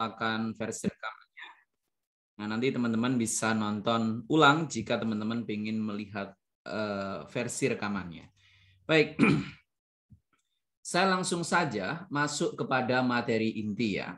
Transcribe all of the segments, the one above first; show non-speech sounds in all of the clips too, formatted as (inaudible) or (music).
akan versi rekamannya. Nah, nanti teman-teman bisa nonton ulang jika teman-teman ingin melihat uh, versi rekamannya. Baik. (clears throat) saya langsung saja masuk kepada materi inti ya.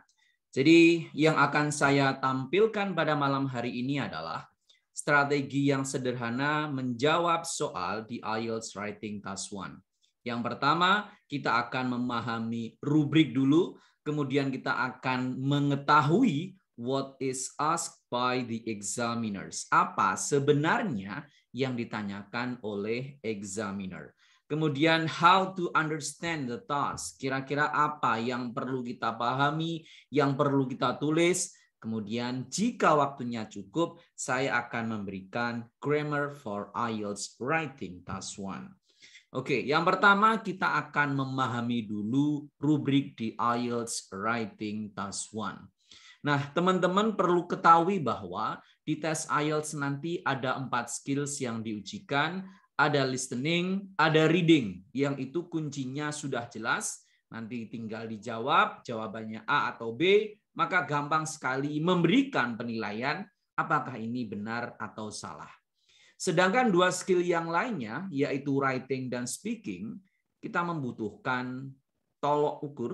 Jadi yang akan saya tampilkan pada malam hari ini adalah strategi yang sederhana menjawab soal di IELTS Writing Task 1. Yang pertama, kita akan memahami rubrik dulu kemudian kita akan mengetahui what is asked by the examiners. Apa sebenarnya yang ditanyakan oleh examiner. Kemudian how to understand the task. Kira-kira apa yang perlu kita pahami, yang perlu kita tulis. Kemudian jika waktunya cukup, saya akan memberikan grammar for IELTS writing task one. Oke, yang pertama kita akan memahami dulu rubrik di IELTS Writing Task 1. Nah, teman-teman perlu ketahui bahwa di tes IELTS nanti ada empat skills yang diujikan, ada listening, ada reading, yang itu kuncinya sudah jelas. Nanti tinggal dijawab, jawabannya A atau B, maka gampang sekali memberikan penilaian apakah ini benar atau salah. Sedangkan dua skill yang lainnya, yaitu writing dan speaking, kita membutuhkan tolok ukur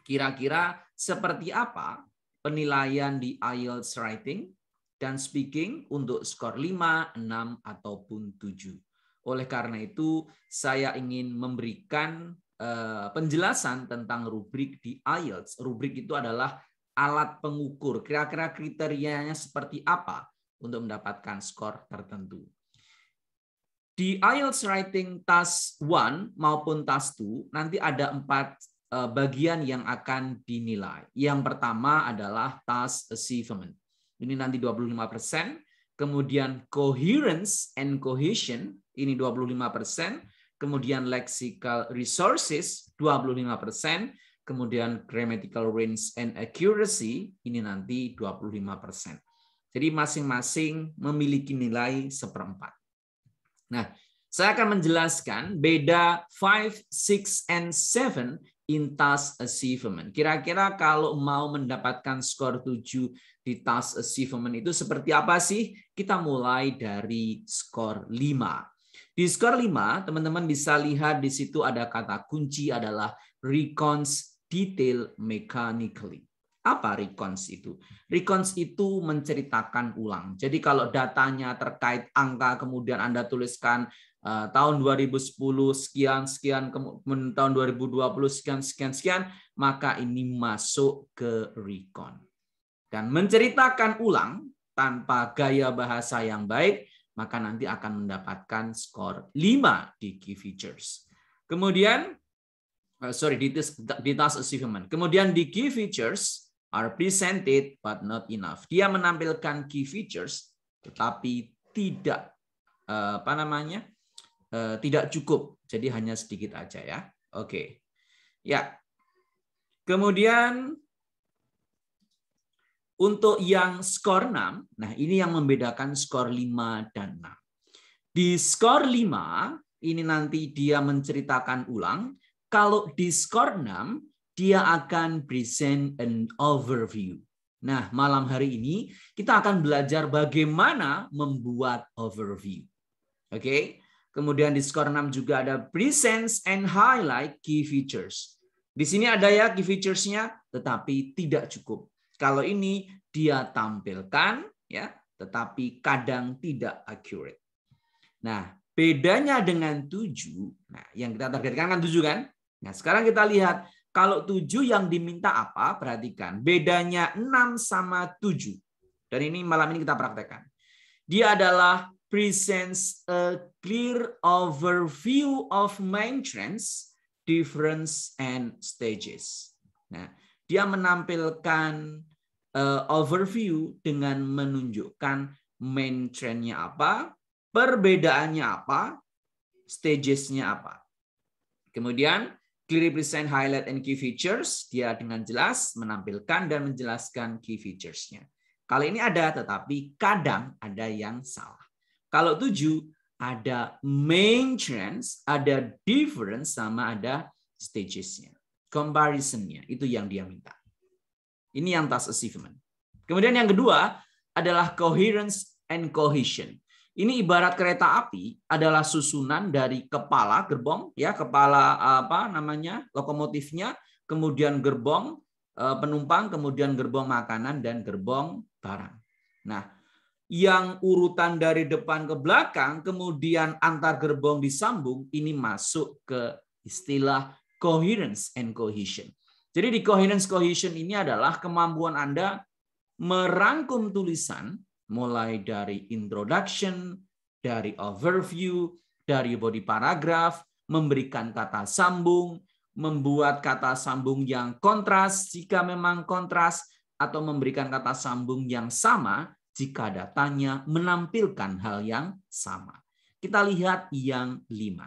kira-kira seperti apa penilaian di IELTS writing dan speaking untuk skor 5, 6, ataupun 7. Oleh karena itu, saya ingin memberikan eh, penjelasan tentang rubrik di IELTS. Rubrik itu adalah alat pengukur. Kira-kira kriterianya seperti apa untuk mendapatkan skor tertentu. Di IELTS Writing Task 1 maupun Task 2, nanti ada empat eh, bagian yang akan dinilai. Yang pertama adalah Task Achievement. Ini nanti 25 Kemudian Coherence and Cohesion, ini 25 Kemudian Lexical Resources, 25 Kemudian Grammatical Range and Accuracy, ini nanti 25 jadi masing-masing memiliki nilai seperempat. Nah, saya akan menjelaskan beda 5, 6, and 7 in task achievement. Kira-kira kalau mau mendapatkan skor 7 di task achievement itu seperti apa sih? Kita mulai dari skor 5. Di skor 5, teman-teman bisa lihat di situ ada kata kunci adalah recons detail mechanically. Apa recons itu? Recons itu menceritakan ulang. Jadi kalau datanya terkait angka kemudian Anda tuliskan uh, tahun 2010 sekian sekian kemudian tahun 2020 sekian sekian sekian, maka ini masuk ke recon. Dan menceritakan ulang tanpa gaya bahasa yang baik, maka nanti akan mendapatkan skor 5 di key features. Kemudian eh, sorry di task, di task achievement. Kemudian di key features are presented but not enough. Dia menampilkan key features tetapi tidak eh, apa namanya? Eh, tidak cukup. Jadi hanya sedikit aja ya. Oke. Ya. Kemudian untuk yang skor 6, nah ini yang membedakan skor 5 dan 6. Di skor 5, ini nanti dia menceritakan ulang. Kalau di skor 6, dia akan present an overview. Nah, malam hari ini kita akan belajar bagaimana membuat overview. Oke. Okay? Kemudian di skor 6 juga ada presents and highlight key features. Di sini ada ya key features-nya, tetapi tidak cukup. Kalau ini dia tampilkan ya, tetapi kadang tidak accurate. Nah, bedanya dengan 7, nah yang kita targetkan kan 7 kan? Nah, sekarang kita lihat kalau 7 yang diminta apa? Perhatikan. Bedanya 6 sama 7. Dan ini malam ini kita praktekkan. Dia adalah presents a clear overview of main trends, difference, and stages. Nah, dia menampilkan uh, overview dengan menunjukkan main trendnya apa, perbedaannya apa, stagesnya apa. Kemudian Clearly present highlight and key features. Dia dengan jelas menampilkan dan menjelaskan key features-nya. Kali ini ada, tetapi kadang ada yang salah. Kalau tujuh, ada main trends, ada difference, sama ada stages stagesnya. Comparison-nya, itu yang dia minta. Ini yang task achievement. Kemudian yang kedua adalah coherence and cohesion. Ini ibarat kereta api adalah susunan dari kepala gerbong ya, kepala apa namanya? lokomotifnya, kemudian gerbong eh, penumpang, kemudian gerbong makanan dan gerbong barang. Nah, yang urutan dari depan ke belakang, kemudian antar gerbong disambung, ini masuk ke istilah coherence and cohesion. Jadi di coherence cohesion ini adalah kemampuan Anda merangkum tulisan mulai dari introduction, dari overview, dari body paragraph, memberikan kata sambung, membuat kata sambung yang kontras jika memang kontras, atau memberikan kata sambung yang sama jika datanya menampilkan hal yang sama. Kita lihat yang lima.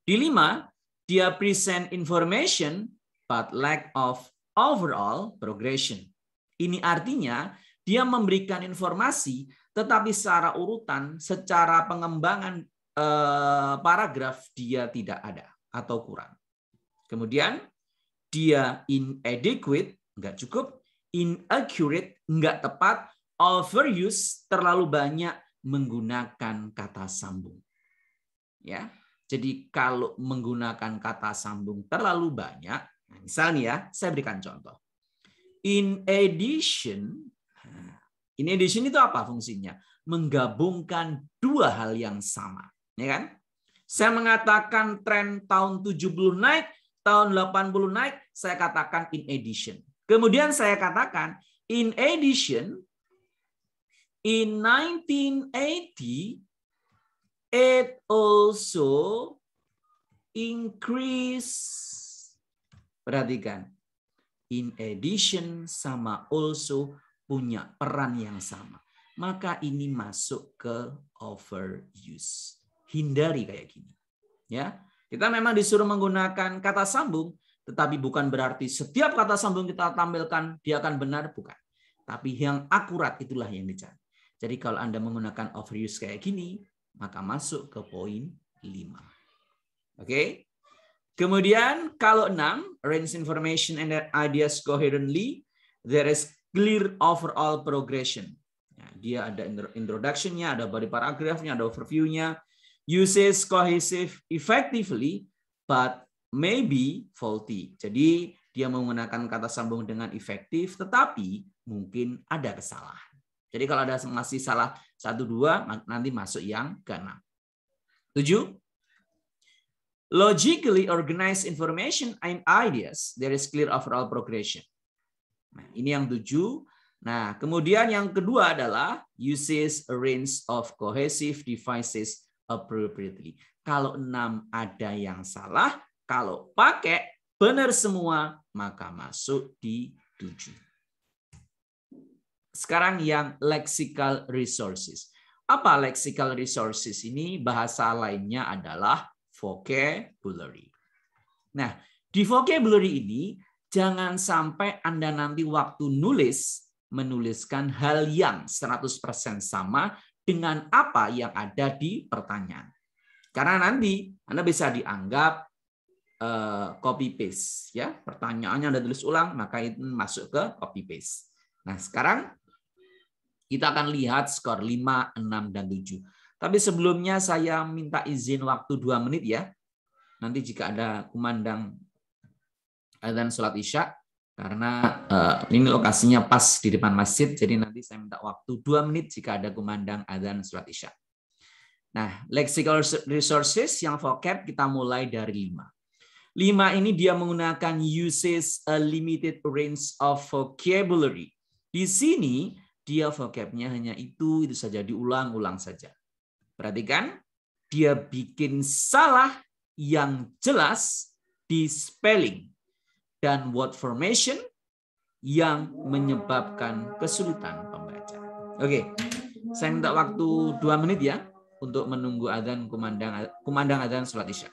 Di lima, dia present information but lack of overall progression. Ini artinya dia memberikan informasi, tetapi secara urutan, secara pengembangan eh, paragraf dia tidak ada atau kurang. Kemudian dia inadequate, nggak cukup, inaccurate, nggak tepat, overuse, terlalu banyak menggunakan kata sambung. Ya, jadi kalau menggunakan kata sambung terlalu banyak, nah misalnya ya, saya berikan contoh. In addition, In addition itu apa fungsinya? Menggabungkan dua hal yang sama, ya kan? Saya mengatakan tren tahun 70 naik, tahun 80 naik, saya katakan in addition. Kemudian saya katakan in addition in 1980 it also increase perhatikan in addition sama also punya peran yang sama. Maka ini masuk ke overuse. Hindari kayak gini. Ya. Kita memang disuruh menggunakan kata sambung, tetapi bukan berarti setiap kata sambung kita tampilkan dia akan benar, bukan. Tapi yang akurat itulah yang dicari. Jadi kalau Anda menggunakan overuse kayak gini, maka masuk ke poin 5. Oke? Okay? Kemudian kalau 6, arrange information and ideas coherently. There is clear overall progression. Ya, dia ada introduction-nya, ada body paragraph-nya, ada overview-nya. Uses cohesive effectively, but maybe faulty. Jadi dia menggunakan kata sambung dengan efektif, tetapi mungkin ada kesalahan. Jadi kalau ada masih salah satu dua, nanti masuk yang keenam. Tujuh, logically organized information and ideas, there is clear overall progression. Nah, ini yang tujuh. Nah, kemudian yang kedua adalah uses a range of cohesive devices appropriately. Kalau enam ada yang salah, kalau pakai benar semua, maka masuk di tujuh. Sekarang yang lexical resources. Apa lexical resources ini? Bahasa lainnya adalah vocabulary. Nah, di vocabulary ini jangan sampai Anda nanti waktu nulis menuliskan hal yang 100% sama dengan apa yang ada di pertanyaan. Karena nanti Anda bisa dianggap eh, copy paste ya, pertanyaannya Anda tulis ulang maka itu masuk ke copy paste. Nah, sekarang kita akan lihat skor 5, 6 dan 7. Tapi sebelumnya saya minta izin waktu 2 menit ya. Nanti jika ada kumandang dan sholat isya karena uh, ini lokasinya pas di depan masjid, jadi nanti saya minta waktu dua menit jika ada kumandang azan sholat isya. Nah, lexical resources yang vocab kita mulai dari lima. Lima ini dia menggunakan uses a limited range of vocabulary. Di sini dia vocabnya hanya itu, itu saja diulang-ulang saja. Perhatikan, dia bikin salah yang jelas di spelling dan word formation yang menyebabkan kesulitan pembaca. Oke, saya minta waktu dua menit ya untuk menunggu adzan kumandang kumandang adzan sholat isya.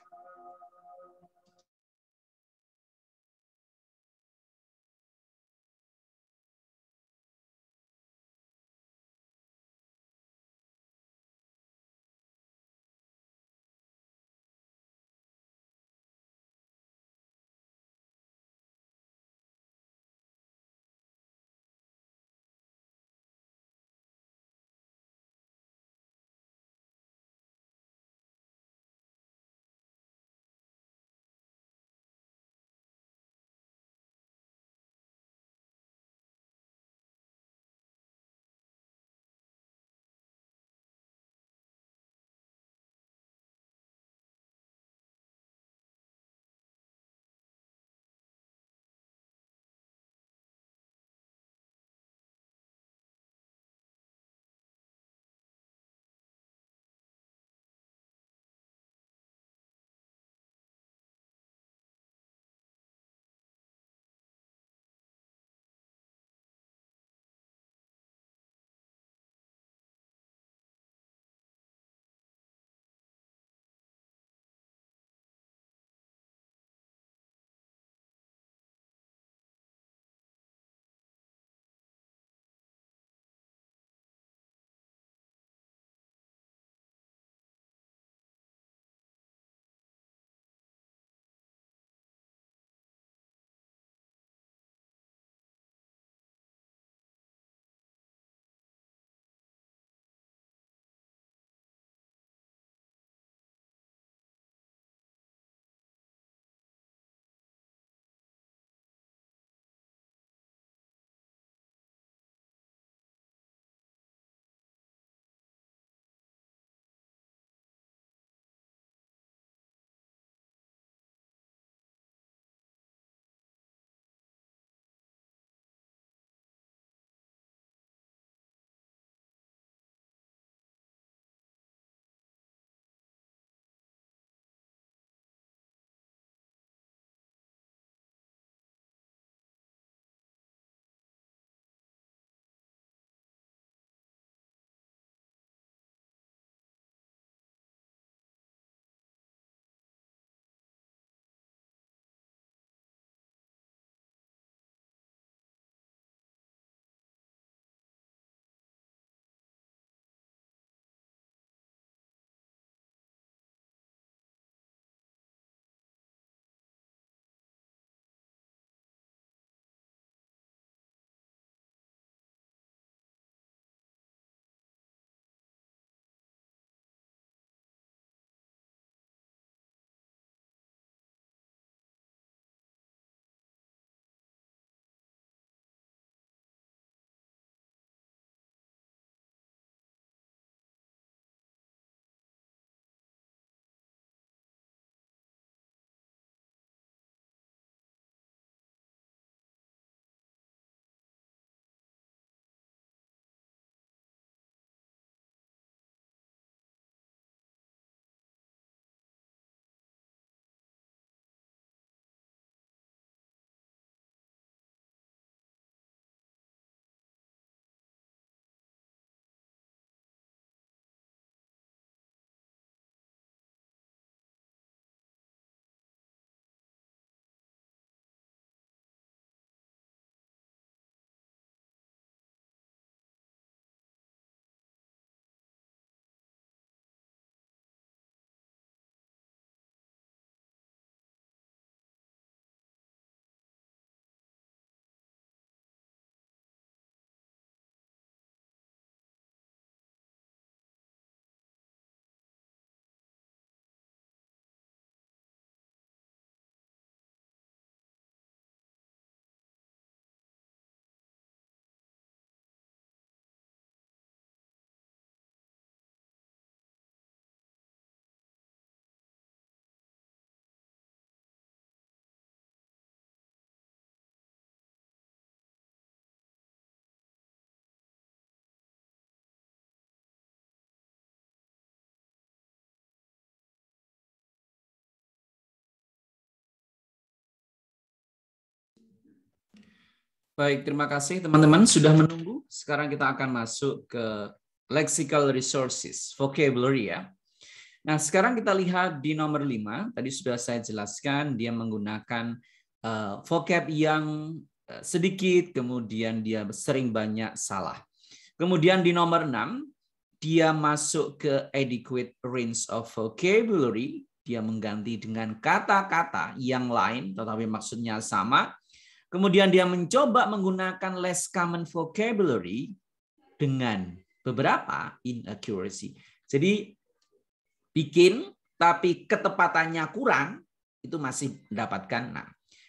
Baik, terima kasih teman-teman sudah menunggu. Sekarang kita akan masuk ke lexical resources, vocabulary ya. Nah, sekarang kita lihat di nomor 5. Tadi sudah saya jelaskan dia menggunakan uh, vocab yang eh, sedikit, kemudian dia sering banyak salah. Kemudian di nomor 6, dia masuk ke adequate range of vocabulary, dia mengganti dengan kata-kata yang lain tetapi maksudnya sama Kemudian dia mencoba menggunakan less common vocabulary dengan beberapa inaccuracy. Jadi bikin tapi ketepatannya kurang itu masih mendapatkan nah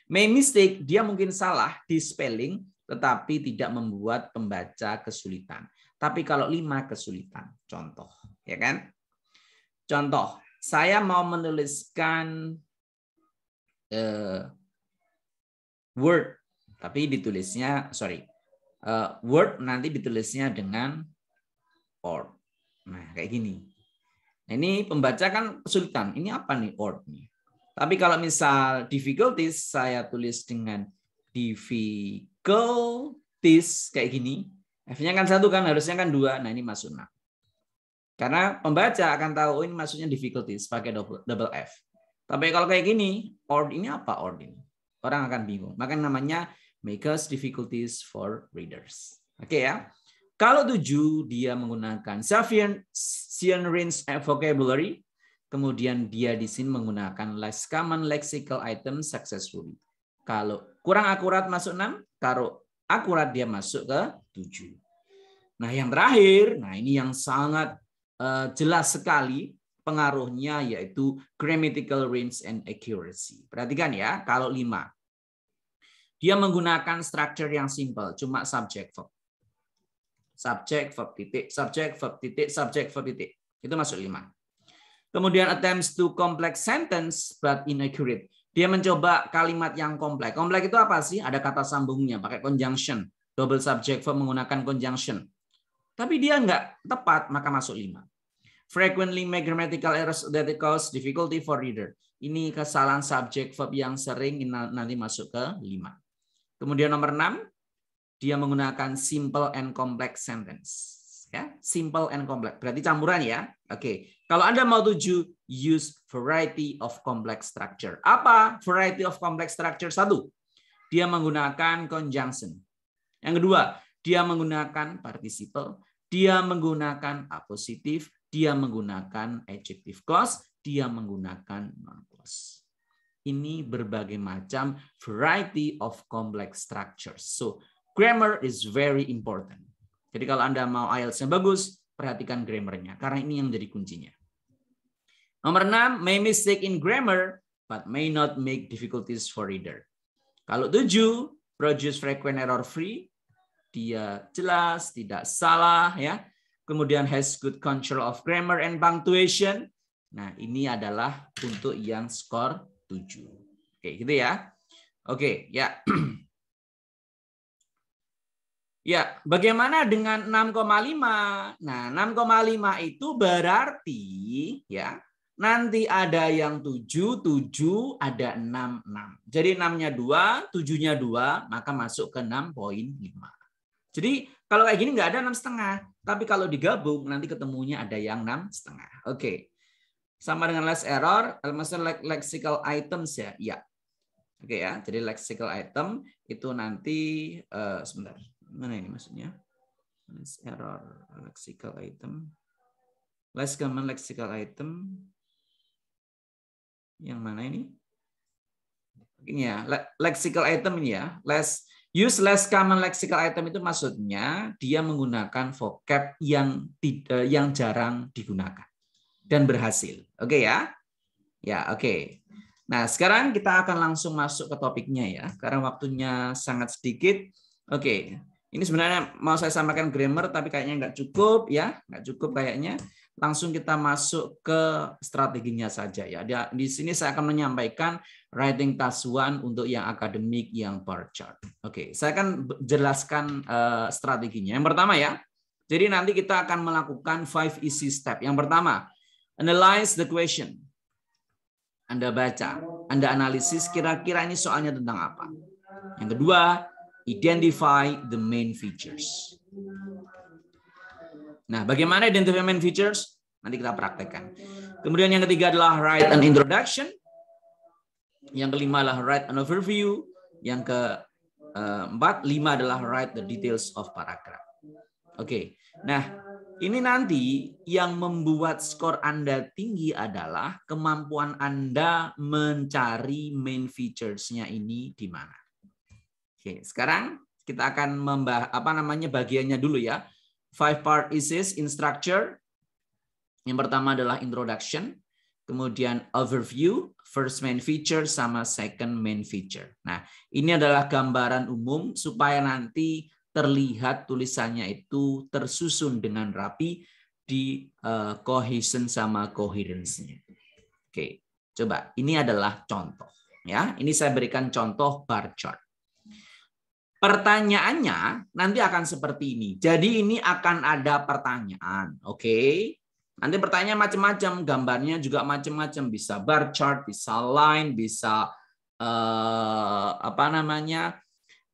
May mistake dia mungkin salah di spelling tetapi tidak membuat pembaca kesulitan. Tapi kalau lima kesulitan contoh, ya kan? Contoh, saya mau menuliskan eh, Word, tapi ditulisnya sorry, uh, Word nanti ditulisnya dengan or Nah kayak gini. Nah, ini pembaca kan kesulitan. Ini apa nih or nih? Tapi kalau misal difficulties saya tulis dengan difficulties kayak gini, F-nya kan satu kan harusnya kan dua. Nah ini masuk nah Karena pembaca akan tahu oh, ini maksudnya difficulties pakai double, double F. Tapi kalau kayak gini, ord ini apa ord ini? Orang akan bingung. Maka namanya makers difficulties for readers. Oke okay, ya. Kalau tujuh, dia menggunakan Saffian-Rins vocabulary. Kemudian dia di sini menggunakan less common lexical item successfully. Kalau kurang akurat masuk enam, kalau akurat dia masuk ke tujuh. Nah yang terakhir, nah ini yang sangat uh, jelas sekali pengaruhnya yaitu grammatical range and accuracy. Perhatikan ya, kalau lima. Dia menggunakan structure yang simple, cuma subject verb. Subject verb titik, subject verb titik, subject verb titik. Itu masuk lima. Kemudian attempts to complex sentence but inaccurate. Dia mencoba kalimat yang kompleks. Kompleks itu apa sih? Ada kata sambungnya, pakai conjunction. Double subject verb menggunakan conjunction. Tapi dia nggak tepat, maka masuk lima frequently make grammatical errors that cause difficulty for reader. Ini kesalahan subjek verb yang sering nanti masuk ke 5. Kemudian nomor 6, dia menggunakan simple and complex sentence. Ya, simple and complex. Berarti campuran ya. Oke. Kalau Anda mau tuju, use variety of complex structure. Apa variety of complex structure? Satu, dia menggunakan conjunction. Yang kedua, dia menggunakan participle. Dia menggunakan apositif dia menggunakan adjective clause, dia menggunakan noun clause. Ini berbagai macam variety of complex structures. So, grammar is very important. Jadi kalau Anda mau IELTS-nya bagus, perhatikan grammarnya karena ini yang jadi kuncinya. Nomor 6, may mistake in grammar but may not make difficulties for reader. Kalau tujuh produce frequent error free, dia jelas, tidak salah ya kemudian has good control of grammar and punctuation. Nah, ini adalah untuk yang skor 7. Oke, gitu ya. Oke, ya. (clears throat) Ya, bagaimana dengan 6,5? Nah, 6,5 itu berarti ya, nanti ada yang 7, 7, ada 6, 6. Jadi 6-nya 2, 7-nya 2, maka masuk ke 6.5. Jadi kalau kayak gini nggak ada 6,5. Tapi kalau digabung nanti ketemunya ada yang enam setengah. Oke. Okay. Sama dengan less error, eh, maksudnya lexical items ya. ya. Oke okay, ya. Jadi lexical item itu nanti uh, sebentar. Mana ini maksudnya? Less error lexical item. Less common lexical item. Yang mana ini? Ini ya, lexical item ini ya. Less Useless common lexical item itu maksudnya dia menggunakan vocab yang tidak, yang jarang digunakan dan berhasil. Oke okay ya? Ya, oke. Okay. Nah, sekarang kita akan langsung masuk ke topiknya ya, karena waktunya sangat sedikit. Oke, okay. ini sebenarnya mau saya sampaikan grammar, tapi kayaknya nggak cukup ya, nggak cukup kayaknya langsung kita masuk ke strateginya saja ya. Di sini saya akan menyampaikan writing task one untuk yang akademik yang bar chart. Oke, saya akan jelaskan eh, strateginya. Yang pertama ya. Jadi nanti kita akan melakukan five easy step. Yang pertama, analyze the question. Anda baca, Anda analisis kira-kira ini soalnya tentang apa. Yang kedua, identify the main features. Nah, bagaimana identify main features? Nanti kita praktekkan. Kemudian yang ketiga adalah write an introduction. Yang kelima adalah write an overview. Yang keempat, lima adalah write the details of paragraph. Oke, okay. nah ini nanti yang membuat skor Anda tinggi adalah kemampuan Anda mencari main features-nya ini di mana. Oke, sekarang kita akan membahas apa namanya bagiannya dulu ya five part thesis in structure. Yang pertama adalah introduction, kemudian overview, first main feature sama second main feature. Nah, ini adalah gambaran umum supaya nanti terlihat tulisannya itu tersusun dengan rapi di uh, cohesion sama coherence-nya. Oke, coba ini adalah contoh ya. Ini saya berikan contoh bar chart. Pertanyaannya nanti akan seperti ini. Jadi ini akan ada pertanyaan, oke? Okay? Nanti pertanyaan macam-macam, gambarnya juga macam-macam, bisa bar chart, bisa line, bisa uh, apa namanya?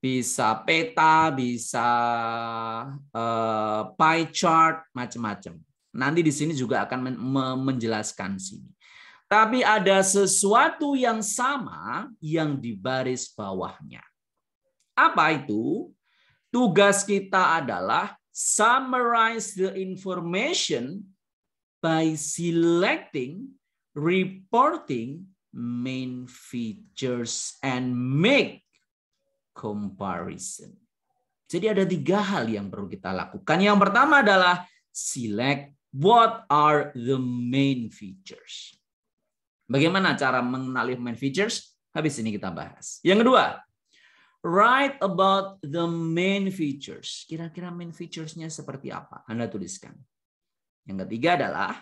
bisa peta, bisa uh, pie chart, macam-macam. Nanti di sini juga akan menjelaskan sini. Tapi ada sesuatu yang sama yang di baris bawahnya. Apa itu? Tugas kita adalah summarize the information by selecting, reporting main features, and make comparison. Jadi ada tiga hal yang perlu kita lakukan. Yang pertama adalah select what are the main features. Bagaimana cara mengenali main features? Habis ini kita bahas. Yang kedua, Write about the main features. Kira-kira main featuresnya seperti apa? Anda tuliskan. Yang ketiga adalah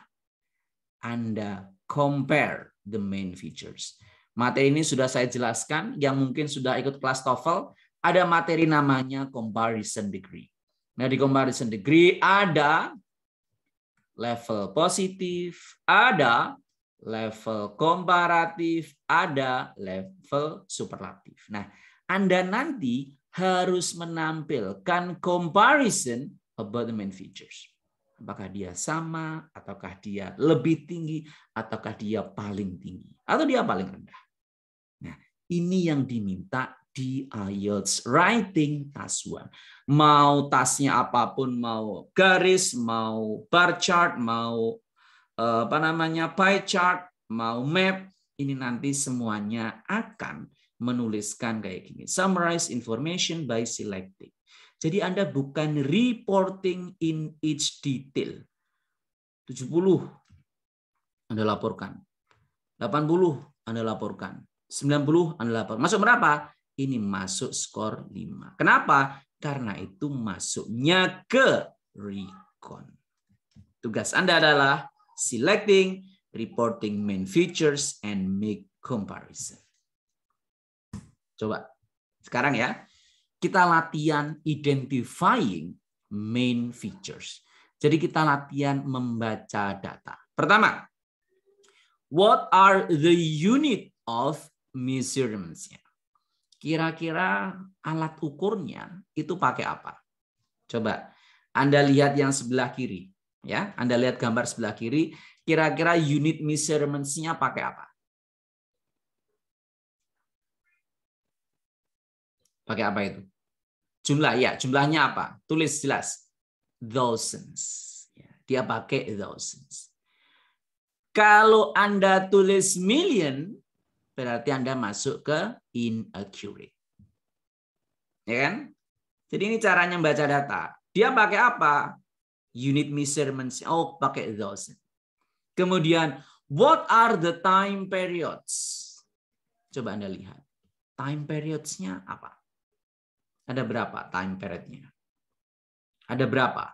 Anda compare the main features. Materi ini sudah saya jelaskan, yang mungkin sudah ikut kelas TOEFL, ada materi namanya comparison degree. Nah, di comparison degree ada level positif, ada level komparatif, ada level superlatif. Nah, anda nanti harus menampilkan comparison about the main features. Apakah dia sama, ataukah dia lebih tinggi, ataukah dia paling tinggi, atau dia paling rendah. Nah, ini yang diminta di IELTS Writing Task 1. Mau tasnya apapun, mau garis, mau bar chart, mau eh, apa namanya pie chart, mau map, ini nanti semuanya akan menuliskan kayak gini. Summarize information by selecting. Jadi Anda bukan reporting in each detail. 70 Anda laporkan. 80 Anda laporkan. 90 Anda laporkan. Masuk berapa? Ini masuk skor 5. Kenapa? Karena itu masuknya ke recon. Tugas Anda adalah selecting, reporting main features, and make comparison. Coba sekarang ya, kita latihan identifying main features. Jadi kita latihan membaca data. Pertama, what are the unit of measurements? Kira-kira alat ukurnya itu pakai apa? Coba Anda lihat yang sebelah kiri, ya. Anda lihat gambar sebelah kiri, kira-kira unit measurements-nya pakai apa? Pakai apa itu? Jumlah, ya. Jumlahnya apa? Tulis jelas. Thousands. Ya, dia pakai thousands. Kalau Anda tulis million, berarti Anda masuk ke inaccurate. Ya kan? Jadi ini caranya membaca data. Dia pakai apa? Unit measurements. Oh, pakai thousand. Kemudian, what are the time periods? Coba Anda lihat. Time periods-nya apa? Ada berapa time periodnya? Ada berapa?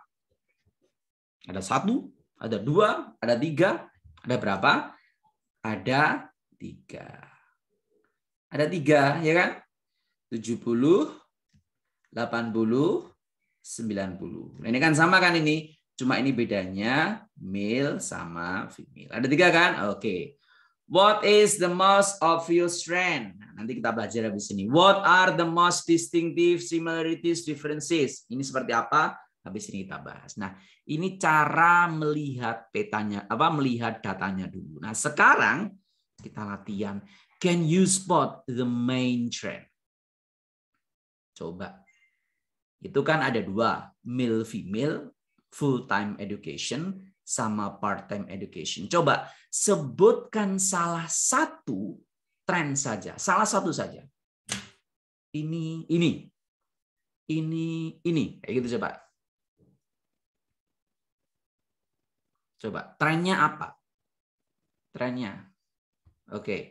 Ada satu, ada dua, ada tiga, ada berapa? Ada tiga. Ada tiga, ya kan? 70, 80, 90. Nah, ini kan sama kan ini? Cuma ini bedanya male sama female. Ada tiga kan? Oke. What is the most obvious trend? Nah, nanti kita belajar habis ini. What are the most distinctive similarities differences? Ini seperti apa? Habis ini kita bahas. Nah, ini cara melihat petanya, apa melihat datanya dulu. Nah, sekarang kita latihan. Can you spot the main trend? Coba. Itu kan ada dua, male female, full time education, sama part-time education. Coba sebutkan salah satu tren saja, salah satu saja. Ini, ini, ini, ini, kayak gitu coba. Coba, trennya apa? Trennya, oke, okay.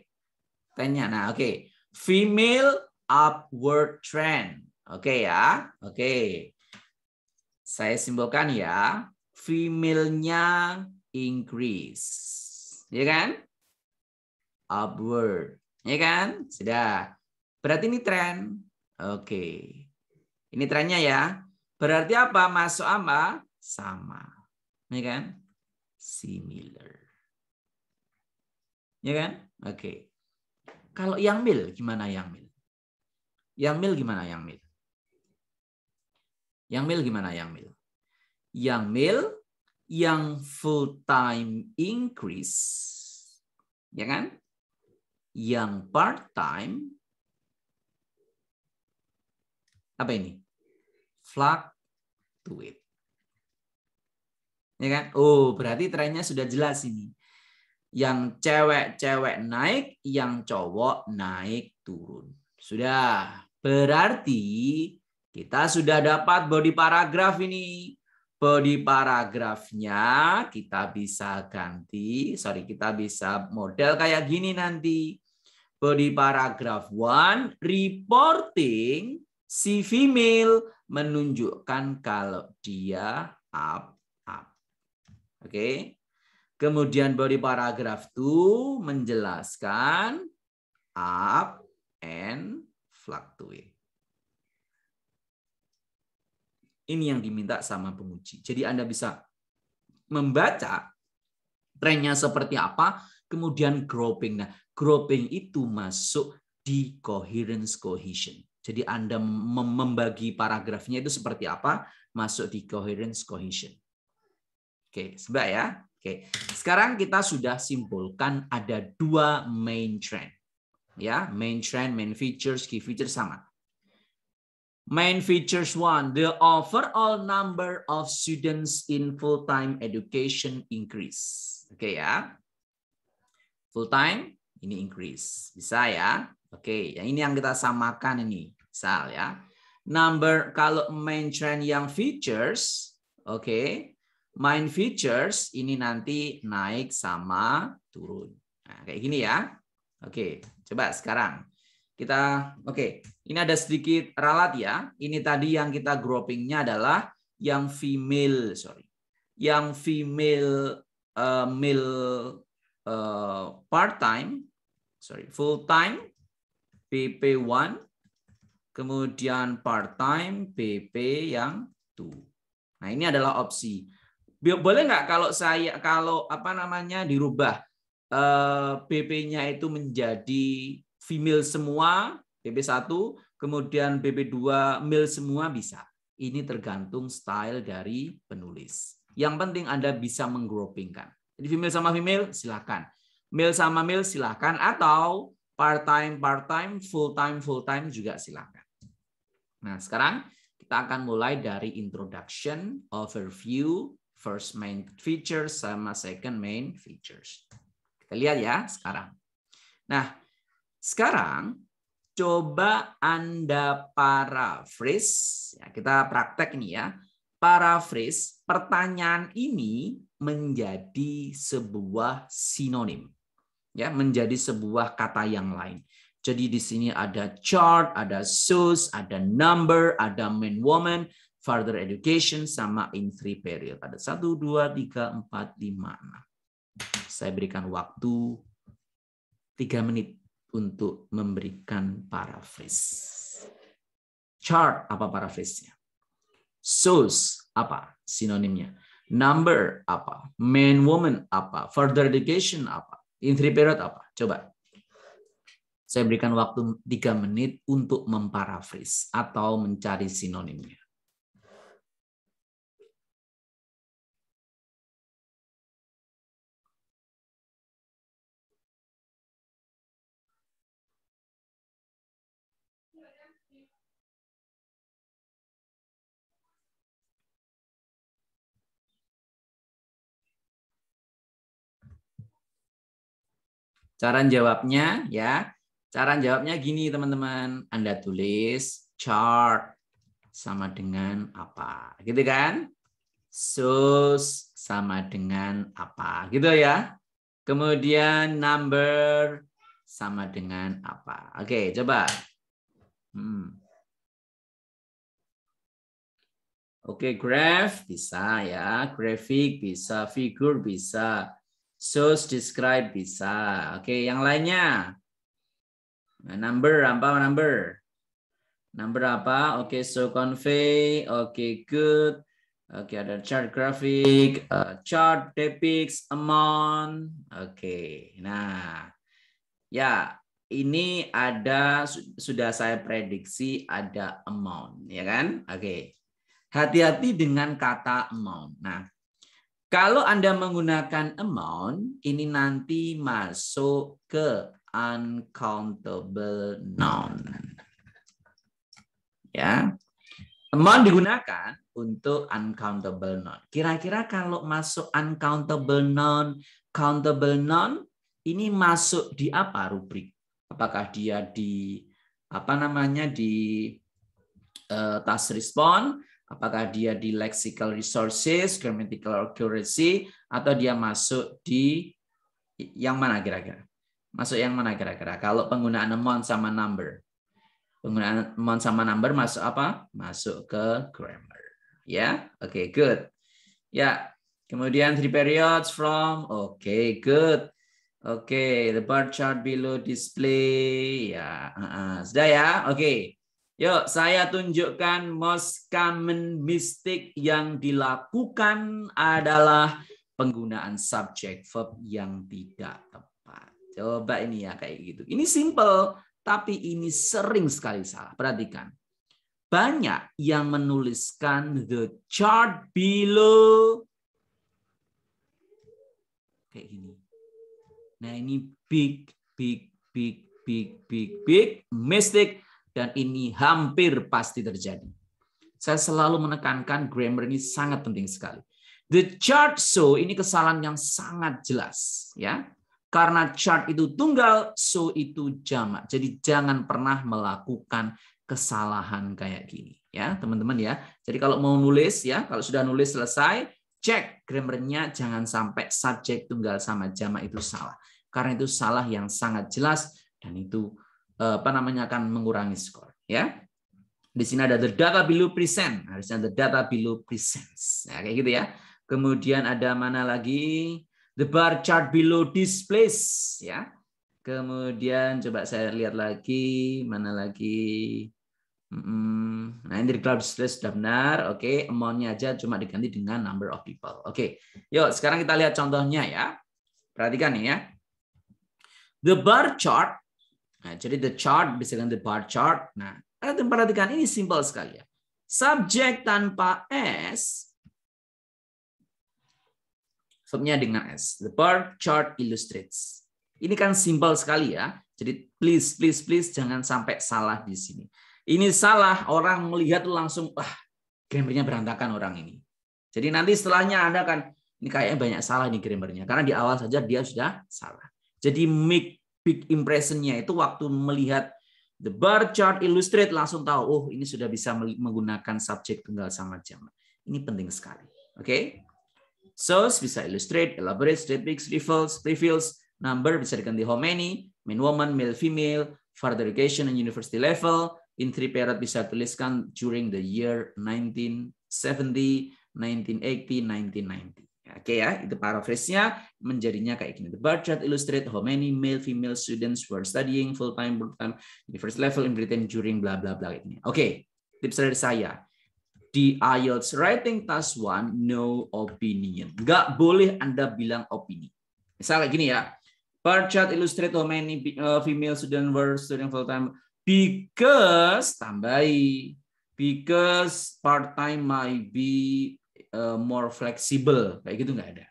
trennya. Nah, oke, okay. female upward trend, oke okay, ya, oke. Okay. Saya simbolkan ya, female-nya increase. Ya kan? Upward. Ya kan? Sudah. Berarti ini tren. Oke. Ini trennya ya. Berarti apa? Masuk sama, Sama. Ya kan? Similar. Ya kan? Oke. Kalau yang mil, gimana yang mil? Yang mil gimana yang mil? Yang mil gimana yang mil? yang male, yang full time increase, ya kan? Yang part time apa ini? Fluctuate. Ya kan? Oh, berarti trennya sudah jelas ini. Yang cewek-cewek naik, yang cowok naik turun. Sudah. Berarti kita sudah dapat body paragraf ini. Body paragrafnya kita bisa ganti, sorry kita bisa model kayak gini nanti. Body paragraf one reporting si female menunjukkan kalau dia up up. Oke. Okay? Kemudian body paragraf 2 menjelaskan up and fluctuate. Ini yang diminta sama penguji. Jadi Anda bisa membaca trennya seperti apa, kemudian grouping. Nah, grouping itu masuk di coherence cohesion. Jadi Anda membagi paragrafnya itu seperti apa, masuk di coherence cohesion. Oke, sebab ya. Oke. Sekarang kita sudah simpulkan ada dua main trend. Ya, main trend, main features, key features sama. Main features one, the overall number of students in full-time education increase. Oke okay, ya. Full-time, ini increase. Bisa ya. Oke, okay, yang ini yang kita samakan ini. Misal ya. Number, kalau main trend yang features, oke. Okay, main features, ini nanti naik sama turun. Nah, kayak gini ya. Oke, okay, coba sekarang. Kita oke, okay. ini ada sedikit ralat ya. Ini tadi yang kita groupingnya adalah yang female, sorry, yang female uh, male uh, eh, part time, sorry, full time PP1, kemudian part time PP yang 2. Nah ini adalah opsi. Boleh nggak kalau saya kalau apa namanya dirubah uh, eh, pp nya itu menjadi female semua BB1, kemudian BB2 male semua bisa. Ini tergantung style dari penulis. Yang penting Anda bisa menggroupingkan. Jadi female sama female silakan. Male sama male silakan atau part time part time, full time full time juga silakan. Nah, sekarang kita akan mulai dari introduction, overview, first main features sama second main features. Kita lihat ya sekarang. Nah, sekarang coba Anda paraphrase, ya, kita praktek nih ya, paraphrase pertanyaan ini menjadi sebuah sinonim. Ya, menjadi sebuah kata yang lain. Jadi di sini ada chart, ada source, ada number, ada men woman, further education sama in three period. Ada 1 2 3 4 5 6. Saya berikan waktu 3 menit untuk memberikan paraphrase. Chart apa paraphrase-nya? Source apa sinonimnya? Number apa? Man woman apa? Further education apa? Entry period apa? Coba. Saya berikan waktu tiga menit untuk memparafris atau mencari sinonimnya. Cara jawabnya ya, cara jawabnya gini teman-teman. Anda tulis chart sama dengan apa, gitu kan? Sus sama dengan apa, gitu ya. Kemudian number sama dengan apa. Oke, coba. Hmm. Oke, graph bisa ya, Graphic bisa, figure bisa, Shows describe bisa. Oke, okay, yang lainnya. Number apa number? Number apa? Oke, okay, so convey. Oke, okay, good. Oke, okay, ada chart graphic, uh, chart depicts amount. Oke. Okay. Nah, ya, ini ada sudah saya prediksi ada amount, ya kan? Oke. Okay hati-hati dengan kata amount. Nah, kalau Anda menggunakan amount, ini nanti masuk ke uncountable noun. Ya. Amount digunakan untuk uncountable noun. Kira-kira kalau masuk uncountable noun, countable noun ini masuk di apa rubrik? Apakah dia di apa namanya di uh, task response? Apakah dia di lexical resources, grammatical accuracy, atau dia masuk di yang mana kira-kira? Masuk yang mana kira-kira? Kalau penggunaan amount sama number. Penggunaan amount sama number masuk apa? Masuk ke grammar. Ya, oke, okay, good. Ya, kemudian three periods from. Oke, okay, good. Oke, okay, the bar chart below display. Ya, uh -uh. sudah ya. Oke. Okay. Yuk, saya tunjukkan most common mistake yang dilakukan adalah penggunaan subject verb yang tidak tepat. Coba ini ya kayak gitu. Ini simple, tapi ini sering sekali salah. Perhatikan. Banyak yang menuliskan the chart below. Kayak gini. Nah ini big, big, big, big, big, big mistake dan ini hampir pasti terjadi. Saya selalu menekankan grammar ini sangat penting sekali. The chart so ini kesalahan yang sangat jelas ya. Karena chart itu tunggal, so itu jamak. Jadi jangan pernah melakukan kesalahan kayak gini ya, teman-teman ya. Jadi kalau mau nulis ya, kalau sudah nulis selesai, cek grammarnya jangan sampai subjek tunggal sama jamak itu salah. Karena itu salah yang sangat jelas dan itu Eh, apa namanya akan mengurangi skor ya di sini ada the data below present harusnya the data below presents ya, kayak gitu ya kemudian ada mana lagi the bar chart below displays ya kemudian coba saya lihat lagi mana lagi nah ini cloud stress sudah benar. Oke, okay. amountnya aja cuma diganti dengan number of people. Oke, okay. yuk sekarang kita lihat contohnya ya. Perhatikan nih ya. The bar chart Nah, jadi the chart bisa ganti bar chart. Nah, ada perhatikan ini simpel sekali ya. Subjek tanpa S, subnya dengan S. The bar chart illustrates. Ini kan simpel sekali ya. Jadi please, please, please jangan sampai salah di sini. Ini salah, orang melihat langsung, wah, grammarnya berantakan orang ini. Jadi nanti setelahnya Anda akan, ini kayaknya banyak salah nih grammarnya. Karena di awal saja dia sudah salah. Jadi make big impressionnya itu waktu melihat the bar chart illustrate langsung tahu oh ini sudah bisa menggunakan subjek tunggal sangat jamak. Ini penting sekali. Oke. Okay? Source bisa illustrate, elaborate, statements, reveals, reveals, number bisa diganti how many, men woman, male female, further education and university level, in three period bisa tuliskan during the year 1970, 1980, 1990. Oke okay, ya, itu paraphrase-nya menjadinya kayak gini. The bar chart illustrate how many male female students were studying full time full time university level in Britain during bla bla bla ini. Oke, okay, tips dari saya. Di IELTS writing task one no opinion. Gak boleh Anda bilang opini. Misalnya gini ya. Bar chart illustrate how many uh, female students were studying full time because tambahi because part time might be uh, more flexible kayak gitu nggak ada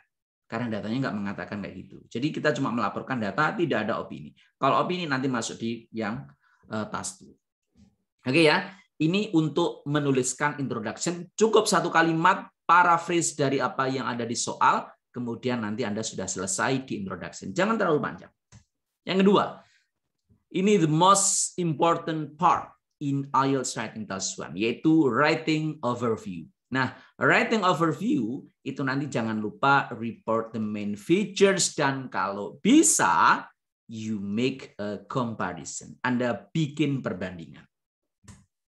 karena datanya nggak mengatakan kayak gitu jadi kita cuma melaporkan data tidak ada opini kalau opini nanti masuk di yang uh, task two oke okay ya ini untuk menuliskan introduction cukup satu kalimat paraphrase dari apa yang ada di soal kemudian nanti anda sudah selesai di introduction jangan terlalu panjang yang kedua ini the most important part in IELTS Writing Task one yaitu writing overview. Nah, Writing overview itu nanti jangan lupa report the main features dan kalau bisa you make a comparison. Anda bikin perbandingan.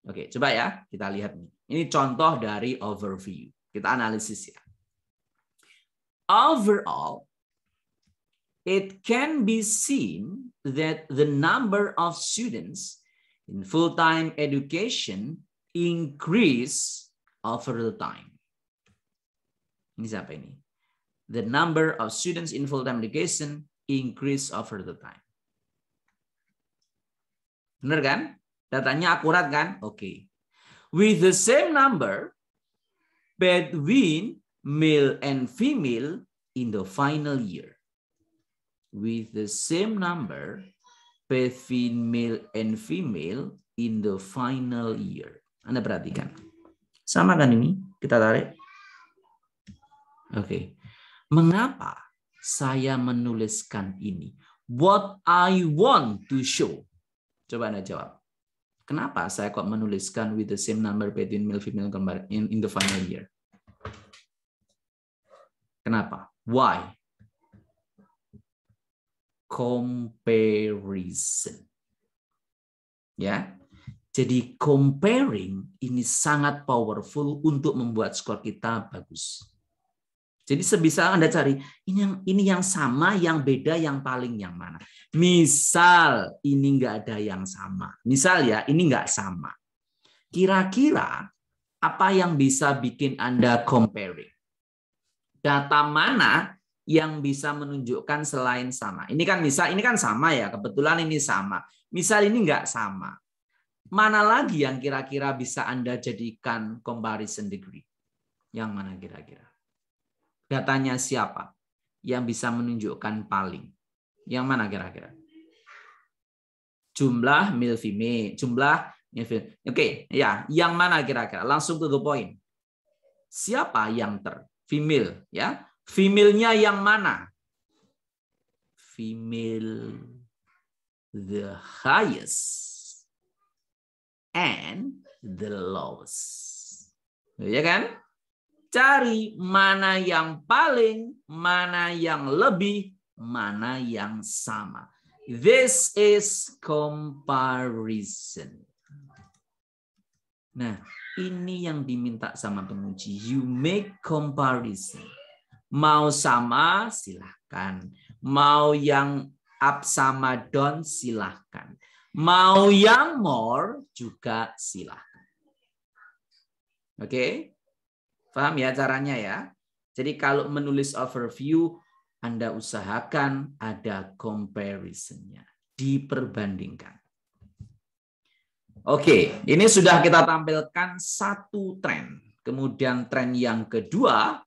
Oke, coba ya kita lihat nih. Ini contoh dari overview. Kita analisis ya. Overall, it can be seen that the number of students in full-time education increase over the time. Ini siapa ini? The number of students in full-time education increase over the time. Benar kan? Datanya akurat kan? Oke. Okay. With the same number between male and female in the final year. With the same number between male and female in the final year. Anda perhatikan. Sama kan ini? Kita tarik. Oke. Okay. Mengapa saya menuliskan ini? What I want to show. Coba Anda jawab. Kenapa saya kok menuliskan with the same number between male female in, in the final year? Kenapa? Why? Comparison. Ya. Jadi comparing ini sangat powerful untuk membuat skor kita bagus. Jadi sebisa Anda cari ini yang ini yang sama, yang beda, yang paling yang mana. Misal ini enggak ada yang sama. Misal ya ini enggak sama. Kira-kira apa yang bisa bikin Anda comparing? Data mana yang bisa menunjukkan selain sama? Ini kan misal ini kan sama ya, kebetulan ini sama. Misal ini enggak sama. Mana lagi yang kira-kira bisa Anda jadikan comparison degree? Yang mana kira-kira? Datanya siapa yang bisa menunjukkan paling? Yang mana kira-kira? Jumlah female. jumlah female Oke, okay, ya, yang mana kira-kira? Langsung ke the point. Siapa yang ter female ya? female yang mana? Female the highest and the lowest. Ya kan? cari mana yang paling, mana yang lebih, mana yang sama. This is comparison. Nah, ini yang diminta sama penguji. You make comparison. Mau sama, silahkan. Mau yang up sama down, silahkan. Mau yang more, juga silahkan. Oke? Okay? Paham ya caranya ya? Jadi kalau menulis overview, Anda usahakan ada comparison comparisonnya, diperbandingkan. Oke, ini sudah kita tampilkan satu tren. Kemudian tren yang kedua,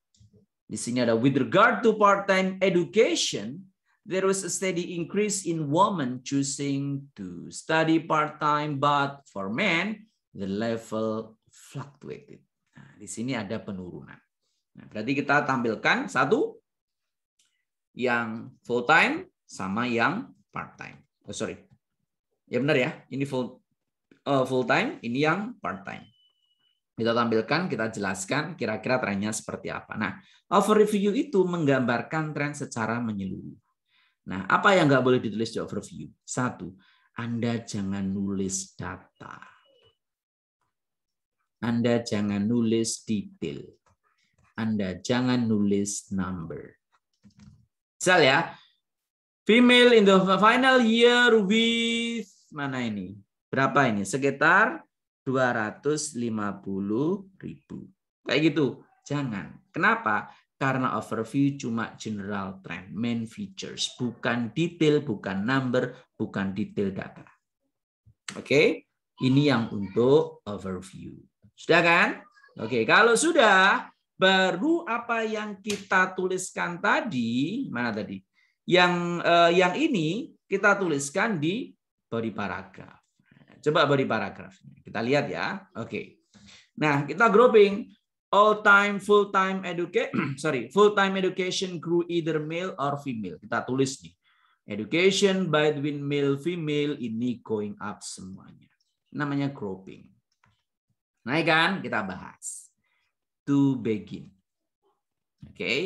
di sini ada with regard to part-time education, there was a steady increase in women choosing to study part-time, but for men, the level fluctuated di sini ada penurunan. Nah, berarti kita tampilkan satu yang full time sama yang part time. Oh sorry, ya benar ya, ini full uh, full time, ini yang part time. Kita tampilkan, kita jelaskan kira-kira trennya seperti apa. Nah, overview itu menggambarkan tren secara menyeluruh. Nah, apa yang nggak boleh ditulis di overview? Satu, Anda jangan nulis data anda jangan nulis detail. Anda jangan nulis number. Misal ya, female in the final year with mana ini? Berapa ini? Sekitar 250 ribu. Kayak gitu. Jangan. Kenapa? Karena overview cuma general trend, main features, bukan detail, bukan number, bukan detail data. Oke, okay? ini yang untuk overview. Sudah kan? Oke, kalau sudah, baru apa yang kita tuliskan tadi, mana tadi? Yang eh, yang ini kita tuliskan di body paragraph. Coba body paragraph. Kita lihat ya. Oke. Nah, kita grouping all time full time educate (clears throat) sorry full time education grew either male or female kita tulis nih education between male female ini going up semuanya namanya grouping Naik ya kan? Kita bahas. To begin. Oke. Okay.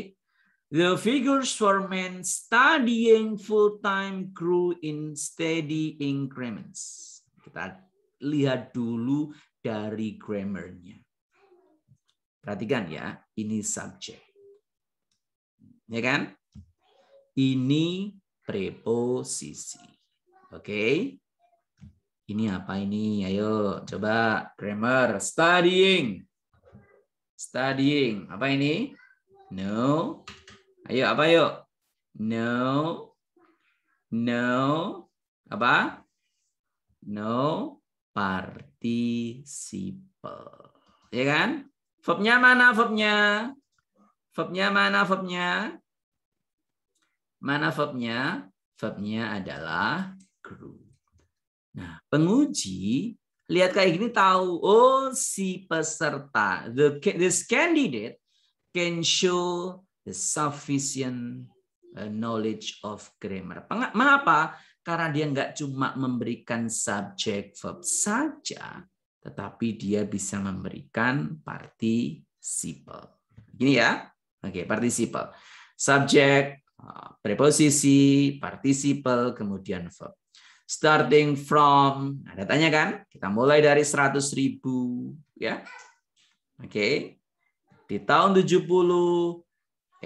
The figures for men studying full-time grew in steady increments. Kita lihat dulu dari grammarnya. Perhatikan ya, ini subjek. Ya kan? Ini preposisi. Oke, okay? Ini apa ini? Ayo coba grammar studying. Studying. Apa ini? No. Ayo apa yuk? No. No. Apa? No participle. Ya kan? Verbnya mana verbnya? Verbnya mana verbnya? Mana verbnya? Verbnya adalah group. Nah, penguji lihat kayak gini tahu, oh si peserta, the this candidate can show the sufficient uh, knowledge of grammar. Mengapa? Karena dia nggak cuma memberikan subjek verb saja, tetapi dia bisa memberikan participle. Gini ya, oke participle, subjek, uh, preposisi, participle, kemudian verb starting from. ada nah, tanya kan? Kita mulai dari seratus ribu, ya. Oke. Okay. Di tahun 70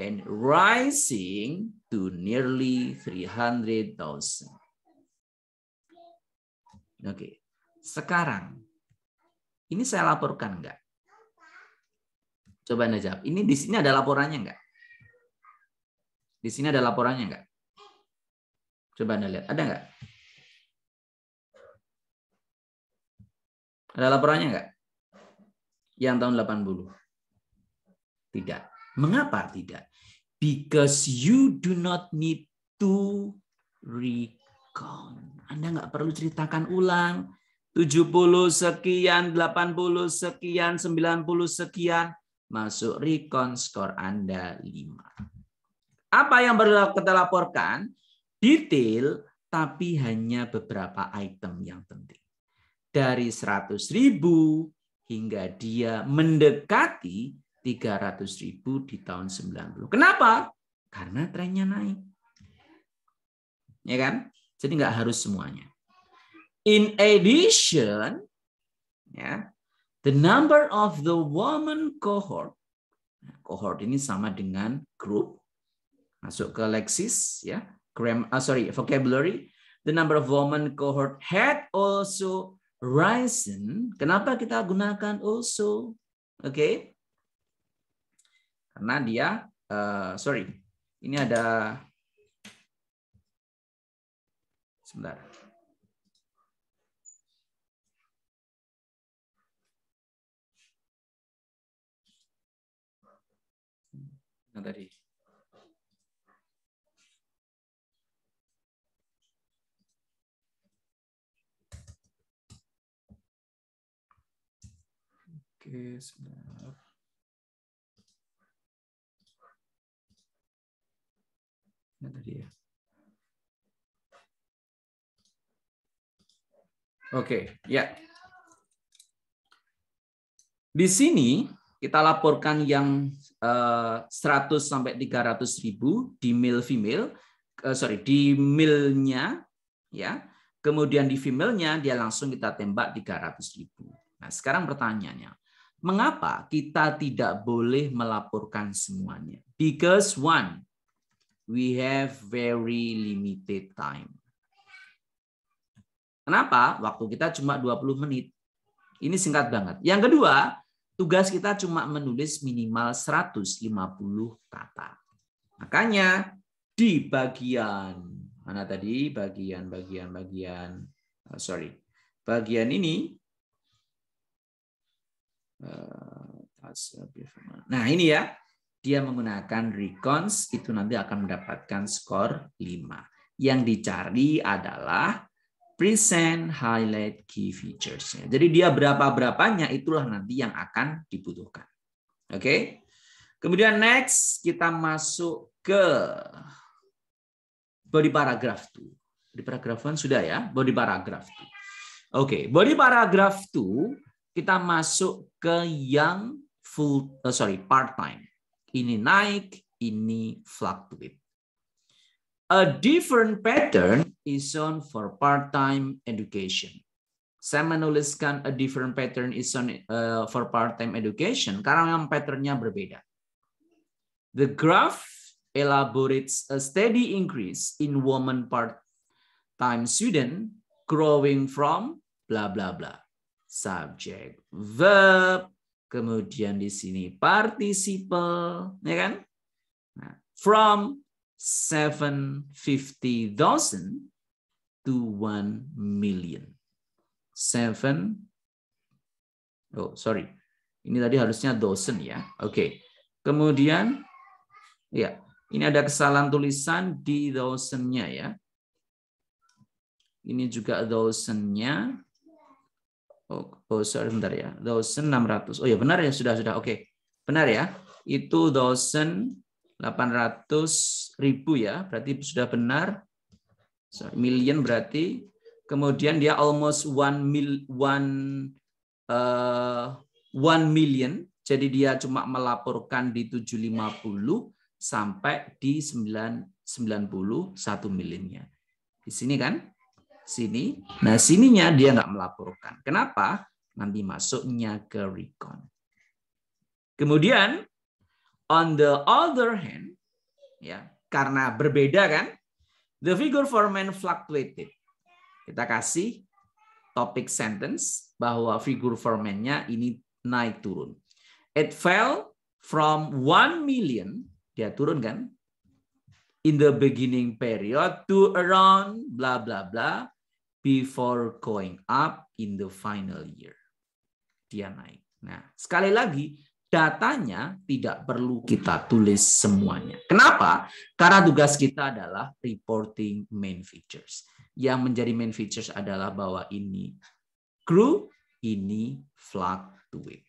and rising to nearly 300,000. Oke. Okay. Sekarang ini saya laporkan enggak? Coba Anda jawab. Ini di sini ada laporannya enggak? Di sini ada laporannya enggak? Coba Anda lihat, ada enggak? Ada laporannya nggak? Yang tahun 80? Tidak. Mengapa tidak? Because you do not need to recon. Anda nggak perlu ceritakan ulang. 70 sekian, 80 sekian, 90 sekian. Masuk recon skor Anda 5. Apa yang perlu kita laporkan? Detail, tapi hanya beberapa item yang penting dari 100.000 hingga dia mendekati 300.000 di tahun 90. Kenapa? Karena trennya naik. Ya kan? Jadi nggak harus semuanya. In addition, ya, the number of the woman cohort. Cohort ini sama dengan group. Masuk ke Lexis, ya. Gram, uh, sorry, vocabulary. The number of woman cohort had also risen, kenapa kita gunakan also? Oke. Okay? Karena dia uh, sorry. Ini ada sebentar. Nah, tadi Oke, sebentar. Nah, tadi ya. Oke, ya. Di sini kita laporkan yang 100 eh, sampai 300 ribu di mil female, eh, sorry di milnya, ya. Kemudian di female-nya dia langsung kita tembak 300 ribu. Nah, sekarang pertanyaannya, Mengapa kita tidak boleh melaporkan semuanya? Because one, we have very limited time. Kenapa? Waktu kita cuma 20 menit. Ini singkat banget. Yang kedua, tugas kita cuma menulis minimal 150 kata. Makanya di bagian mana tadi? Bagian bagian bagian eh, sorry. Bagian ini Ya, nah, ini ya. Dia menggunakan recons itu nanti akan mendapatkan skor 5. Yang dicari adalah present, highlight, key features-nya. Jadi dia berapa-berapanya itulah nanti yang akan dibutuhkan. Oke. Okay? Kemudian next kita masuk ke body paragraph 2. body paragraph 1 sudah ya, body paragraph 2. Oke, okay. body paragraph 2 kita masuk ke yang full uh, sorry part time. Ini naik, ini fluctuate. A different pattern is shown for part-time education. Saya menuliskan a different pattern is shown uh, eh, for part-time education karena memang patternnya berbeda. The graph elaborates a steady increase in woman part-time student growing from blah blah blah subject verb Kemudian di sini participle, ya kan? Nah, from 750,000 to 1 million. 7 Oh, sorry. Ini tadi harusnya dosen ya. Oke. Okay. Kemudian ya, ini ada kesalahan tulisan di dosennya ya. Ini juga dosennya. Oh, oh sorry bentar ya. Dosen ratus Oh ya benar ya sudah sudah. Oke. Okay. Benar ya. Itu dosen ratus ribu ya. Berarti sudah benar. Sorry, million berarti. Kemudian dia almost one mil one uh, one million. Jadi dia cuma melaporkan di 750 sampai di 9, 91 milinnya. Di sini kan sini. Nah, sininya dia nggak melaporkan. Kenapa? Nanti masuknya ke recon. Kemudian, on the other hand, ya karena berbeda kan, the figure for foreman fluctuated. Kita kasih topic sentence bahwa figure foreman-nya ini naik turun. It fell from 1 million, dia turun kan, in the beginning period to around bla bla bla before going up in the final year. Dia naik. Nah, sekali lagi datanya tidak perlu kita tulis semuanya. Kenapa? Karena tugas kita adalah reporting main features. Yang menjadi main features adalah bahwa ini crew, ini fluctuate.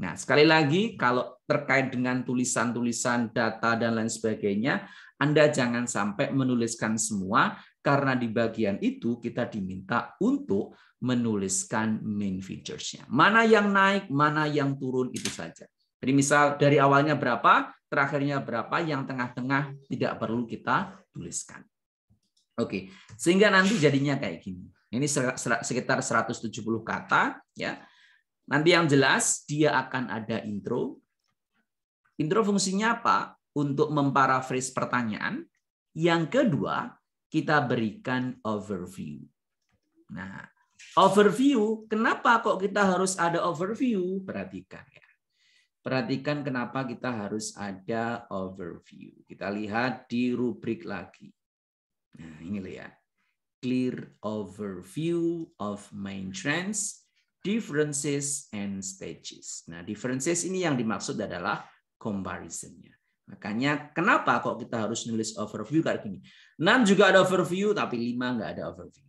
Nah, sekali lagi kalau terkait dengan tulisan-tulisan data dan lain sebagainya, Anda jangan sampai menuliskan semua karena di bagian itu kita diminta untuk menuliskan main features-nya. Mana yang naik, mana yang turun itu saja. Jadi misal dari awalnya berapa, terakhirnya berapa, yang tengah-tengah tidak perlu kita tuliskan. Oke, sehingga nanti jadinya kayak gini. Ini sekitar 170 kata, ya. Nanti yang jelas dia akan ada intro. Intro fungsinya apa? Untuk memparafris pertanyaan. Yang kedua, kita berikan overview. Nah, overview, kenapa kok kita harus ada overview? Perhatikan ya. Perhatikan kenapa kita harus ada overview. Kita lihat di rubrik lagi. Nah, ini lihat. Ya. Clear overview of main trends, differences, and stages. Nah, differences ini yang dimaksud adalah comparison-nya. Makanya kenapa kok kita harus nulis overview kayak gini? 6 juga ada overview tapi 5 nggak ada overview.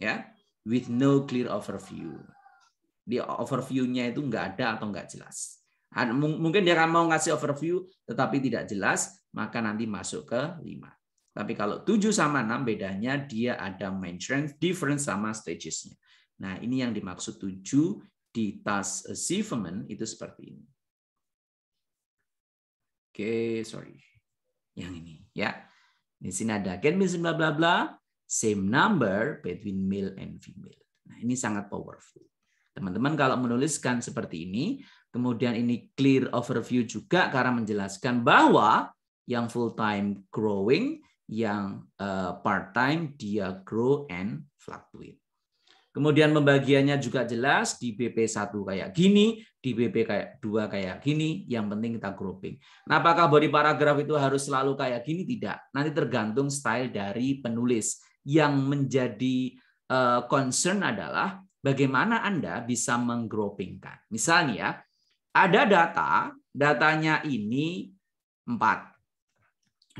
Ya, with no clear overview. Di overview-nya itu nggak ada atau nggak jelas. Mungkin dia akan mau ngasih overview tetapi tidak jelas, maka nanti masuk ke 5. Tapi kalau 7 sama 6 bedanya dia ada main strength difference sama stagesnya. Nah, ini yang dimaksud 7 di task achievement itu seperti ini. Oke, sorry. Yang ini ya. Di sini ada again means bla bla bla same number between male and female. Nah, ini sangat powerful. Teman-teman kalau menuliskan seperti ini, kemudian ini clear overview juga karena menjelaskan bahwa yang full time growing, yang eh, part time dia grow and fluctuate. Kemudian pembagiannya juga jelas di BP1 kayak gini, di WP kayak dua kayak gini, yang penting kita grouping. Nah, apakah body paragraph itu harus selalu kayak gini? Tidak. Nanti tergantung style dari penulis. Yang menjadi eh, concern adalah bagaimana Anda bisa menggroupingkan. Misalnya ya, ada data, datanya ini empat,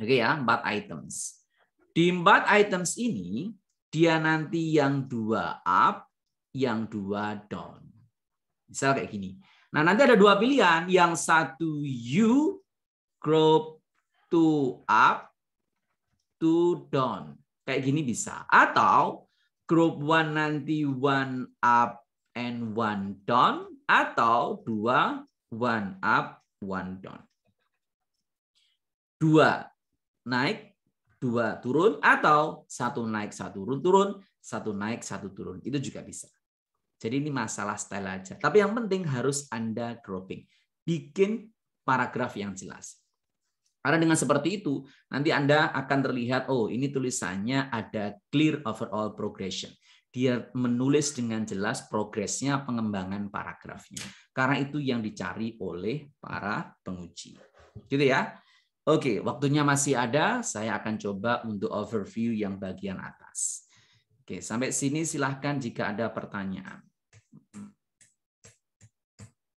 Oke ya, empat items. Di empat items ini, dia nanti yang dua up, yang dua down. Misal kayak gini Nah, nanti ada dua pilihan. Yang satu you group to up, to down. Kayak gini bisa. Atau group one nanti one up and one down. Atau dua one up, one down. Dua naik, dua turun. Atau satu naik, satu turun turun, satu naik, satu turun. Itu juga bisa. Jadi ini masalah style aja. Tapi yang penting harus Anda dropping. Bikin paragraf yang jelas. Karena dengan seperti itu, nanti Anda akan terlihat, oh ini tulisannya ada clear overall progression. Dia menulis dengan jelas progresnya pengembangan paragrafnya. Karena itu yang dicari oleh para penguji. Gitu ya. Oke, waktunya masih ada. Saya akan coba untuk overview yang bagian atas. Oke, sampai sini silahkan jika ada pertanyaan.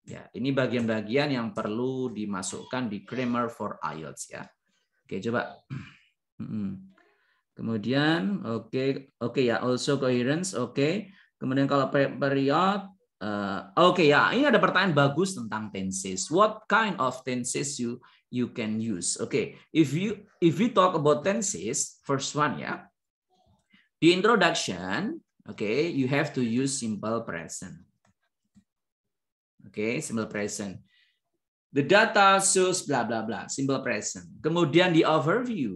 Ya, ini bagian-bagian yang perlu dimasukkan di Grammar for IELTS ya. Oke, coba. Kemudian, oke, okay, oke okay, ya, also coherence, oke. Okay. Kemudian kalau period, uh, oke okay, ya, ini ada pertanyaan bagus tentang tenses. What kind of tenses you you can use? Oke, okay. if you if you talk about tenses, first one ya, di introduction, okay, you have to use simple present. Okay, simple present. The data shows bla bla bla, simple present. Kemudian di overview,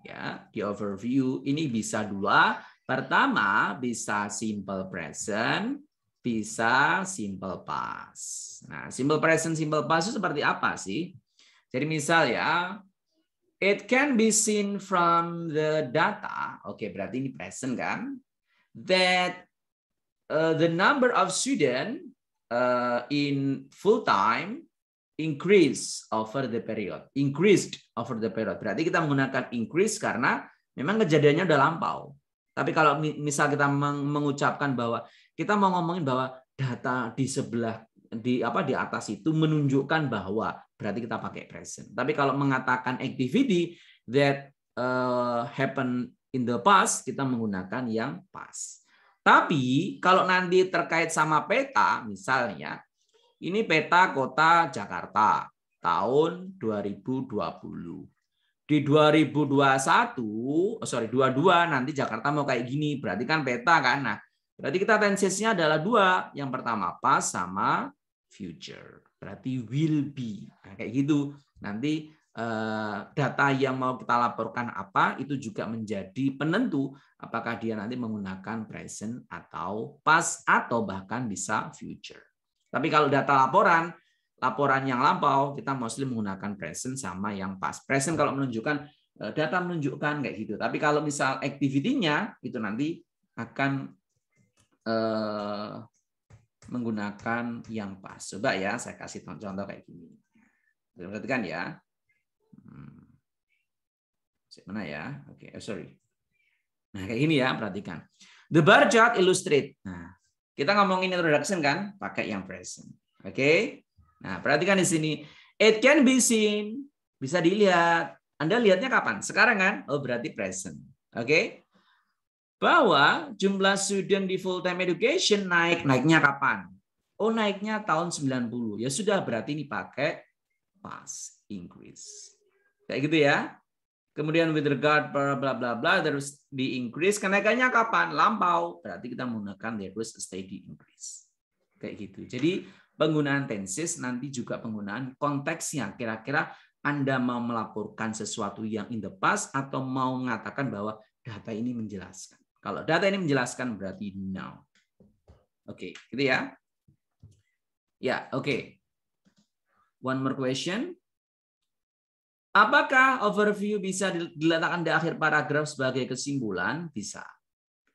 ya, di overview ini bisa dua. Pertama bisa simple present, bisa simple past. Nah, simple present, simple past itu seperti apa sih? Jadi misal ya, It can be seen from the data. Oke, okay, berarti ini present kan? That uh, the number of student uh, in full time increase over the period. Increased over the period. Berarti kita menggunakan increase karena memang kejadiannya udah lampau. Tapi kalau misal kita mengucapkan bahwa kita mau ngomongin bahwa data di sebelah di apa di atas itu menunjukkan bahwa berarti kita pakai present. Tapi kalau mengatakan activity that uh, happen in the past, kita menggunakan yang past. Tapi kalau nanti terkait sama peta, misalnya ini peta kota Jakarta tahun 2020. Di 2021, oh sorry 22 nanti Jakarta mau kayak gini, berarti kan peta kan. Nah, berarti kita tensesnya adalah dua. Yang pertama pas sama future berarti will be. Nah, kayak gitu. Nanti eh, data yang mau kita laporkan apa itu juga menjadi penentu apakah dia nanti menggunakan present atau past atau bahkan bisa future. Tapi kalau data laporan, laporan yang lampau kita mostly menggunakan present sama yang past. Present kalau menunjukkan eh, data menunjukkan kayak gitu. Tapi kalau misal activity-nya itu nanti akan eh, menggunakan yang pas. Coba ya, saya kasih contoh kayak gini. Perhatikan ya. Hmm. Mana ya? Oke, okay. oh, eh, sorry. Nah, kayak gini ya, perhatikan. The bar chart illustrate. Nah, kita ngomongin introduction kan, pakai yang present. Oke. Okay? Nah, perhatikan di sini. It can be seen, bisa dilihat. Anda lihatnya kapan? Sekarang kan? Oh, berarti present. Oke. Okay? bahwa jumlah student di full time education naik naiknya kapan? Oh naiknya tahun 90. Ya sudah berarti ini pakai past increase. Kayak gitu ya. Kemudian with regard bla bla bla bla terus di increase kenaikannya kapan? Lampau. Berarti kita menggunakan there was a steady increase. Kayak gitu. Jadi penggunaan tenses nanti juga penggunaan konteksnya. Kira-kira Anda mau melaporkan sesuatu yang in the past atau mau mengatakan bahwa data ini menjelaskan. Kalau data ini menjelaskan berarti now. Oke, okay, gitu ya. Ya, oke. Okay. One more question. Apakah overview bisa diletakkan di akhir paragraf sebagai kesimpulan? Bisa.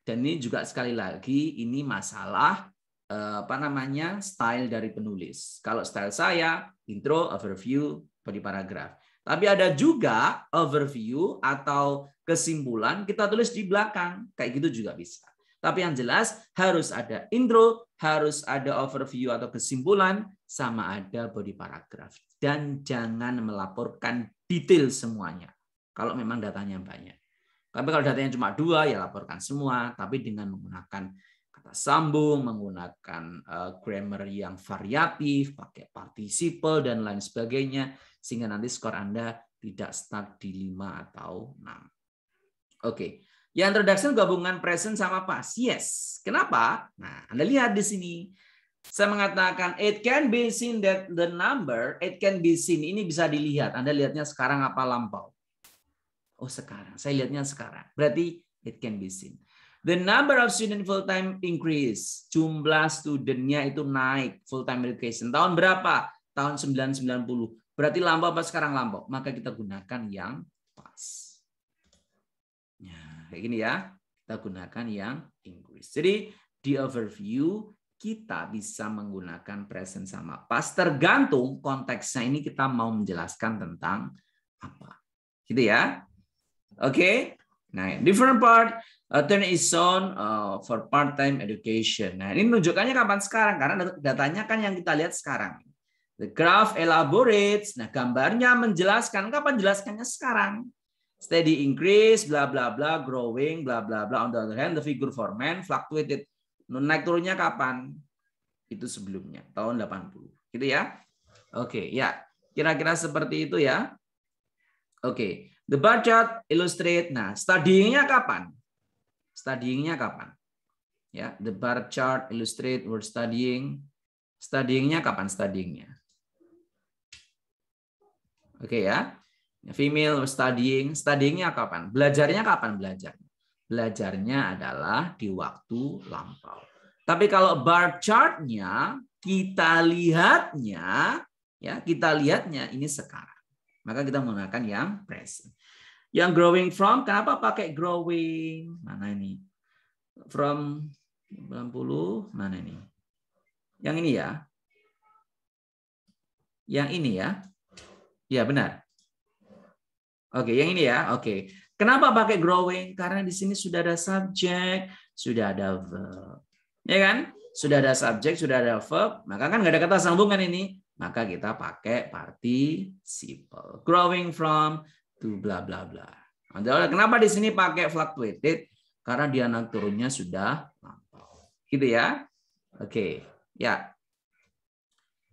Dan ini juga sekali lagi ini masalah eh, apa namanya style dari penulis. Kalau style saya intro, overview, body paragraf. Tapi ada juga overview atau kesimpulan kita tulis di belakang. Kayak gitu juga bisa. Tapi yang jelas harus ada intro, harus ada overview atau kesimpulan, sama ada body paragraph. Dan jangan melaporkan detail semuanya. Kalau memang datanya banyak. Tapi kalau datanya cuma dua, ya laporkan semua. Tapi dengan menggunakan kata sambung, menggunakan eh, grammar yang variatif, pakai participle, dan lain sebagainya. Sehingga nanti skor Anda tidak stuck di 5 atau 6. Oke. Okay. Yang introduction gabungan present sama past. Yes. Kenapa? Nah, Anda lihat di sini. Saya mengatakan it can be seen that the number, it can be seen. Ini bisa dilihat. Anda lihatnya sekarang apa lampau? Oh, sekarang. Saya lihatnya sekarang. Berarti it can be seen. The number of student full time increase. Jumlah studentnya itu naik full time education. Tahun berapa? Tahun 990. Berarti lampau apa sekarang lampau? Maka kita gunakan yang past. Nah, kayak gini ya. Kita gunakan yang English. Jadi di overview kita bisa menggunakan present sama past tergantung konteksnya ini kita mau menjelaskan tentang apa. Gitu ya. Oke. Okay? Nah, different part uh, turn is on uh, for part-time education. Nah, ini menunjukkannya kapan sekarang? Karena datanya kan yang kita lihat sekarang. The graph elaborates. Nah, gambarnya menjelaskan kapan jelaskannya sekarang steady increase, bla bla bla, growing, bla bla bla. On the other hand, the figure for men fluctuated. Naik turunnya kapan? Itu sebelumnya, tahun 80. Gitu ya? Oke, okay, ya. Kira-kira seperti itu ya. Oke, okay. the bar chart illustrate. Nah, studyingnya kapan? Studyingnya kapan? Ya, the bar chart illustrate were studying. Studyingnya kapan studyingnya? Oke okay, ya. Female studying, studyingnya kapan? Belajarnya kapan belajar? Belajarnya adalah di waktu lampau. Tapi kalau bar chartnya kita lihatnya, ya kita lihatnya ini sekarang. Maka kita menggunakan yang present. Yang growing from, kenapa pakai growing? Mana ini? From 90, mana ini? Yang ini ya. Yang ini ya. Ya benar. Oke, yang ini ya. Oke. Kenapa pakai growing? Karena di sini sudah ada subjek, sudah ada verb. Ya kan? Sudah ada subjek, sudah ada verb, maka kan nggak ada kata sambungan ini. Maka kita pakai participle. Growing from to bla bla bla. Kenapa di sini pakai fluctuated? Karena dia naik turunnya sudah lampau. Gitu ya. Oke. Ya.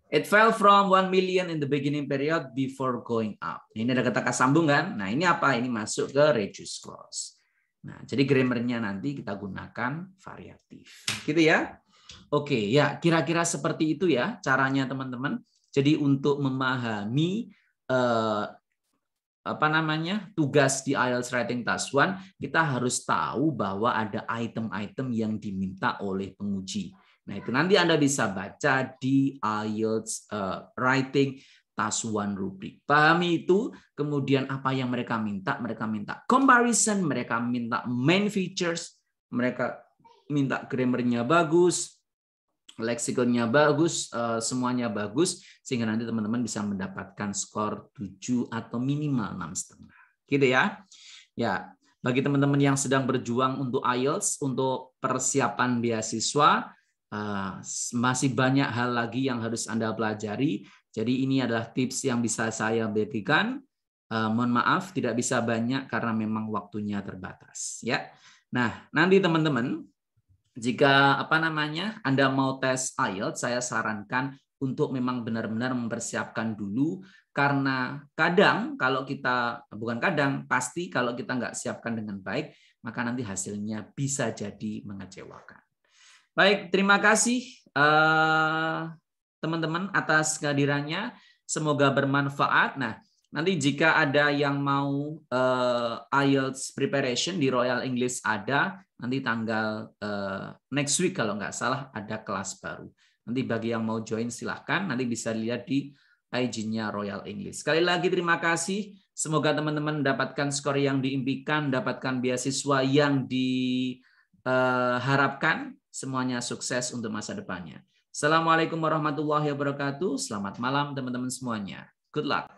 It fell from 1 million in the beginning period before going up. Ini ada kata kasambung kan? Nah, ini apa? Ini masuk ke reduce clause. Nah, jadi grammarnya nanti kita gunakan variatif. Gitu ya. Oke, ya kira-kira seperti itu ya caranya teman-teman. Jadi untuk memahami eh, apa namanya tugas di IELTS Writing Task 1, kita harus tahu bahwa ada item-item yang diminta oleh penguji. Nah, itu nanti Anda bisa baca di IELTS uh, eh, Writing Tasuan Rubrik. Pahami itu, kemudian apa yang mereka minta? Mereka minta comparison, mereka minta main features, mereka minta grammarnya bagus, leksikonnya bagus, uh, semuanya bagus, sehingga nanti teman-teman bisa mendapatkan skor 7 atau minimal 6,5. Gitu ya. Ya, bagi teman-teman yang sedang berjuang untuk IELTS, untuk persiapan beasiswa, Ah, masih banyak hal lagi yang harus Anda pelajari. Jadi ini adalah tips yang bisa saya berikan. Ah, mohon maaf tidak bisa banyak karena memang waktunya terbatas ya. Nah, nanti teman-teman jika apa namanya Anda mau tes IELTS, saya sarankan untuk memang benar-benar mempersiapkan dulu karena kadang kalau kita bukan kadang pasti kalau kita nggak siapkan dengan baik maka nanti hasilnya bisa jadi mengecewakan. Baik, terima kasih eh, teman-teman uh, atas kehadirannya. Semoga bermanfaat. Nah, nanti jika ada yang mau uh, IELTS preparation di Royal English ada, nanti tanggal uh, next week kalau nggak salah ada kelas baru. Nanti bagi yang mau join silahkan, nanti bisa lihat di IG-nya Royal English. Sekali lagi terima kasih. Semoga teman-teman mendapatkan skor yang diimpikan, dapatkan beasiswa yang diharapkan semuanya sukses untuk masa depannya. Assalamualaikum warahmatullahi wabarakatuh. Selamat malam teman-teman semuanya. Good luck.